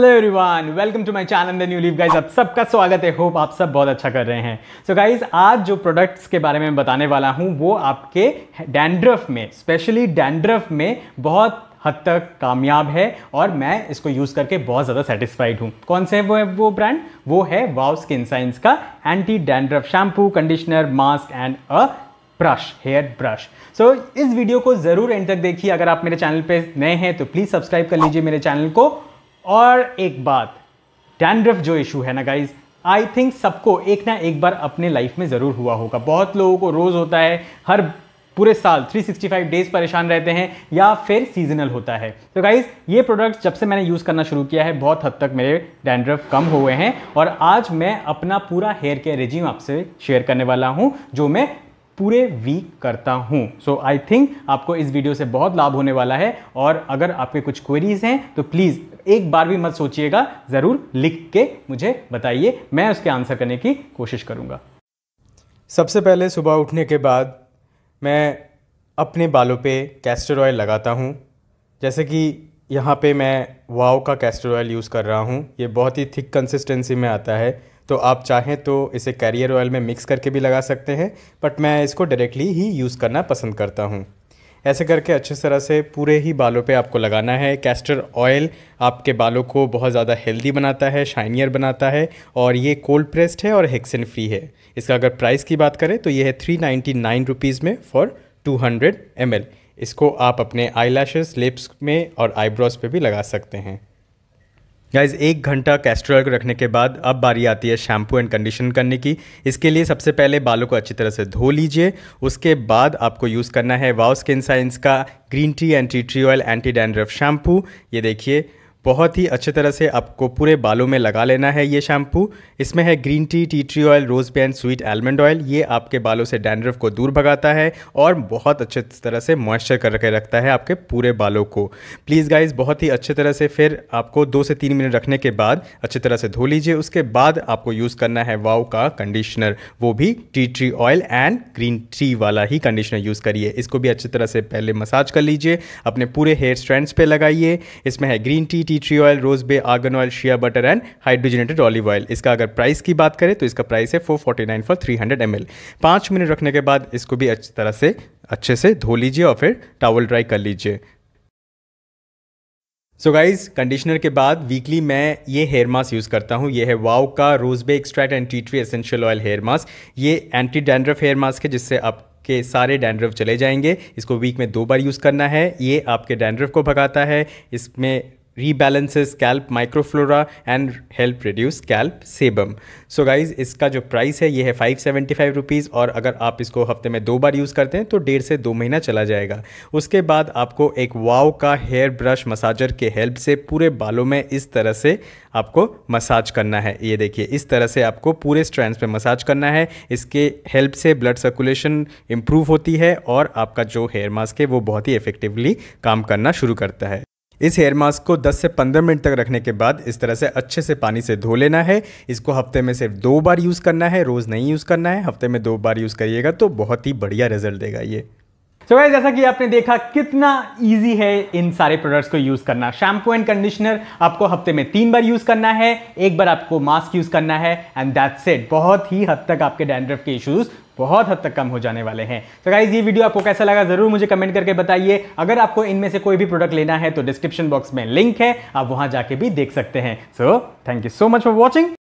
hello everyone welcome to my channel the new leave guys आप सबका स्वागत है होप आप सब बहुत अच्छा कर रहे हैं सो so गाइस आज जो प्रोडक्ट्स के बारे में बताने वाला हूँ वो आपके डैंड्रफ में स्पेशली डैंड्रफ में बहुत हद तक कामयाब है और मैं इसको यूज़ करके बहुत ज़्यादा सेटिस्फाइड हूँ कौन से है वो है वो ब्रांड वो है वाव स्किन साइंस का anti dandruff shampoo conditioner mask and uh brush hair brush so इस वीडियो को ज़रूर एंड तक देखिए अगर आप मेरे चैनल पे नए हैं तो प्लीज़ सब्सक्राइब कर लीजिए मेरे चैनल को और एक बात डैंड्रफ जो इशू है ना गाइज आई थिंक सबको एक ना एक बार अपने लाइफ में ज़रूर हुआ होगा बहुत लोगों को रोज़ होता है हर पूरे साल 365 डेज परेशान रहते हैं या फिर सीजनल होता है तो गाइज़ ये प्रोडक्ट जब से मैंने यूज़ करना शुरू किया है बहुत हद तक मेरे डैंड्रफ कम हुए हैं और आज मैं अपना पूरा हेयर केयर रेजिम आपसे शेयर करने वाला हूँ जो मैं पूरे वीक करता हूँ सो आई थिंक आपको इस वीडियो से बहुत लाभ होने वाला है और अगर आपके कुछ क्वेरीज हैं तो प्लीज़ एक बार भी मत सोचिएगा ज़रूर लिख के मुझे बताइए मैं उसके आंसर करने की कोशिश करूँगा सबसे पहले सुबह उठने के बाद मैं अपने बालों पे कैस्टर ऑयल लगाता हूँ जैसे कि यहाँ पे मैं वाओ का कैस्टर ऑयल यूज़ कर रहा हूँ ये बहुत ही थिक कंसिस्टेंसी में आता है तो आप चाहें तो इसे कैरियर ऑयल में मिक्स करके भी लगा सकते हैं बट मैं इसको डायरेक्टली ही यूज़ करना पसंद करता हूँ ऐसे करके अच्छे तरह से पूरे ही बालों पे आपको लगाना है कैस्टर ऑयल आपके बालों को बहुत ज़्यादा हेल्दी बनाता है शाइनियर बनाता है और ये कोल्ड प्रेस्ड है और हेक्सिन फ्री है इसका अगर प्राइस की बात करें तो ये है थ्री नाइन्टी नाइन रुपीज़ में for two hundred M L इसको आप अपने आई लिप्स में और आईब्रोज पर भी लगा सकते हैं गाइज एक घंटा कैस्टर को रखने के बाद अब बारी आती है शैम्पू एंड कंडीशन करने की इसके लिए सबसे पहले बालों को अच्छी तरह से धो लीजिए उसके बाद आपको यूज़ करना है वाओ स्किन साइंस का green tea anti tree oil anti dandruff shampoo ये देखिए बहुत ही अच्छे तरह से आपको पूरे बालों में लगा लेना है ये शैम्पू इसमें है green tea tea tree oil rose bay and sweet almond oil ये आपके बालों से डैंड्रफ को दूर भगाता है और बहुत अच्छे तरह से मॉइस्चर करके रखता है आपके पूरे बालों को प्लीज़ गाइज बहुत ही अच्छे तरह से फिर आपको दो से तीन मिनट रखने के बाद अच्छे तरह से धो लीजिए उसके बाद आपको यूज़ करना है वाव का कंडीशनर वो भी tea tree oil and green tea वाला ही कंडीशनर यूज़ करिए इसको भी अच्छी तरह से पहले मसाज कर लीजिए अपने पूरे हेयर स्ट्रैंड्स पर लगाइए इसमें है green tea tea tree oil rose bay argan oil shea butter and hydrogenated olive oil इसका अगर प्राइस की बात करें तो इसका प्राइस है four forty nine for three hundred M L पाँच मिनट रखने के बाद इसको भी अच्छी तरह से अच्छे से धो लीजिए और फिर टावल ड्राई कर लीजिए सो गाइज कंडीशनर के बाद वीकली मैं ये हेयर मास्क यूज़ करता हूँ ये है वाव का rosebay extract and tea tree essential oil hair mask ये एंटी डैंड्रफ हेयर मास्क है जिससे आप के सारे डैंड्रफ चले जाएंगे इसको वीक में दो बार यूज़ करना है ये आपके डैंड्रफ को भगाता है इसमें rebalances scalp microflora and help reduce scalp sebum so guys इसका जो प्राइस है ये है फाइव सेवेंटी फाइव रुपीज़ और अगर आप इसको हफ्ते में दो बार यूज़ करते हैं तो डेढ़ से दो महीना चला जाएगा उसके बाद आपको एक वाव का हेयर ब्रश मसाजर के हेल्प से पूरे बालों में इस तरह से आपको मसाज करना है ये देखिए इस तरह से आपको पूरे स्ट्रैंड पे मसाज करना है इसके हेल्प से ब्लड सर्कुलेशन इम्प्रूव होती है और आपका जो हेयर मास्क है वो बहुत ही इफेक्टिवली काम करना शुरू करता है इस हेयर मास्क को 10 से 15 मिनट तक रखने के बाद इस तरह से अच्छे से पानी से धो लेना है इसको हफ्ते में सिर्फ दो बार यूज़ करना है रोज़ नहीं यूज़ करना है हफ्ते में दो बार यूज़ करिएगा तो बहुत ही बढ़िया रिजल्ट देगा ये तो so जैसा कि आपने देखा कितना इजी है इन सारे प्रोडक्ट्स को यूज़ करना शैम्पू एंड कंडीशनर आपको हफ्ते में तीन बार यूज़ करना है एक बार आपको मास्क यूज़ करना है एंड दैट्स इट बहुत ही हद तक आपके डैंड्रफ के इश्यूज़ बहुत हद तक कम हो जाने वाले हैं तो गाइज ये वीडियो आपको कैसा लगा जरूर मुझे कमेंट करके बताइए अगर आपको इनमें से कोई भी प्रोडक्ट लेना है तो डिस्क्रिप्शन बॉक्स में लिंक है आप वहां जाके भी देख सकते हैं so thank you so much for watching